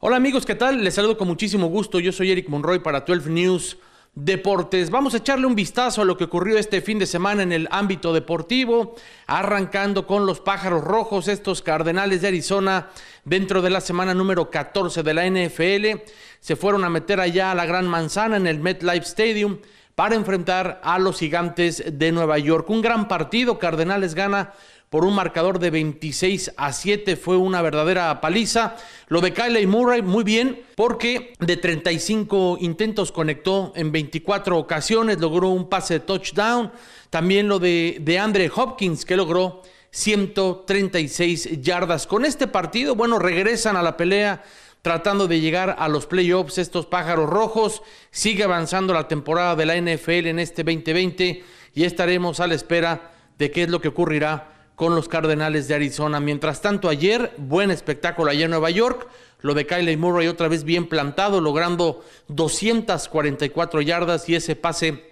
Hola amigos, ¿qué tal? Les saludo con muchísimo gusto. Yo soy Eric Monroy para 12 News Deportes. Vamos a echarle un vistazo a lo que ocurrió este fin de semana en el ámbito deportivo, arrancando con los pájaros rojos, estos cardenales de Arizona, dentro de la semana número 14 de la NFL. Se fueron a meter allá a la Gran Manzana en el MetLife Stadium para enfrentar a los gigantes de Nueva York. Un gran partido, Cardenales gana por un marcador de 26 a 7. Fue una verdadera paliza. Lo de Kyle Murray muy bien porque de 35 intentos conectó en 24 ocasiones, logró un pase de touchdown. También lo de, de Andre Hopkins que logró 136 yardas. Con este partido, bueno, regresan a la pelea tratando de llegar a los playoffs estos pájaros rojos. Sigue avanzando la temporada de la NFL en este 2020 y estaremos a la espera de qué es lo que ocurrirá con los Cardenales de Arizona. Mientras tanto, ayer, buen espectáculo allá en Nueva York. Lo de Kylie Murray otra vez bien plantado, logrando 244 yardas y ese pase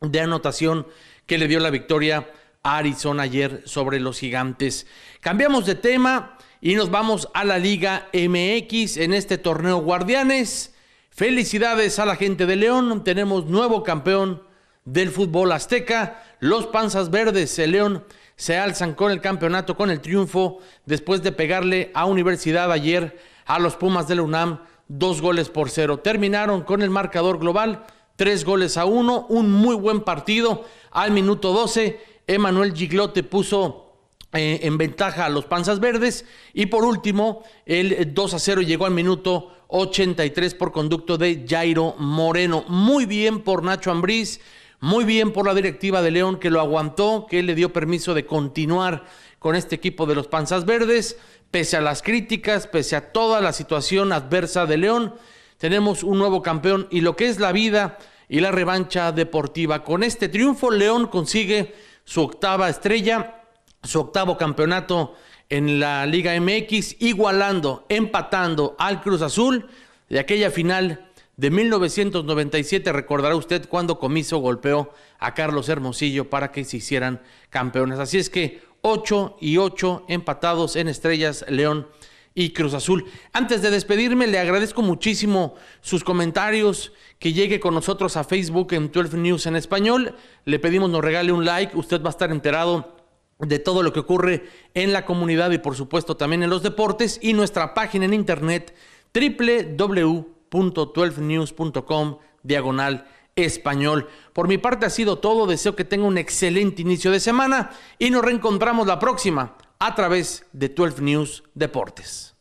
de anotación que le dio la victoria a Arizona ayer sobre los gigantes. Cambiamos de tema. Y nos vamos a la Liga MX en este torneo Guardianes. Felicidades a la gente de León. Tenemos nuevo campeón del fútbol azteca. Los Panzas Verdes, de León, se alzan con el campeonato, con el triunfo, después de pegarle a Universidad ayer a los Pumas de la UNAM dos goles por cero. Terminaron con el marcador global, tres goles a uno, un muy buen partido. Al minuto 12, Emanuel Giglote puso eh, en ventaja a los Panzas Verdes. Y por último, el 2 eh, a 0 llegó al minuto 83 por conducto de Jairo Moreno. Muy bien por Nacho Ambriz, muy bien por la directiva de León que lo aguantó, que le dio permiso de continuar con este equipo de los Panzas Verdes, pese a las críticas, pese a toda la situación adversa de León. Tenemos un nuevo campeón y lo que es la vida y la revancha deportiva. Con este triunfo, León consigue su octava estrella su octavo campeonato en la Liga MX, igualando, empatando al Cruz Azul de aquella final de 1997. Recordará usted cuando Comiso golpeó a Carlos Hermosillo para que se hicieran campeones. Así es que 8 y 8 empatados en Estrellas León y Cruz Azul. Antes de despedirme, le agradezco muchísimo sus comentarios, que llegue con nosotros a Facebook en 12 News en español. Le pedimos nos regale un like, usted va a estar enterado de todo lo que ocurre en la comunidad y por supuesto también en los deportes y nuestra página en internet www.12news.com diagonal español. Por mi parte ha sido todo, deseo que tenga un excelente inicio de semana y nos reencontramos la próxima a través de 12 News Deportes.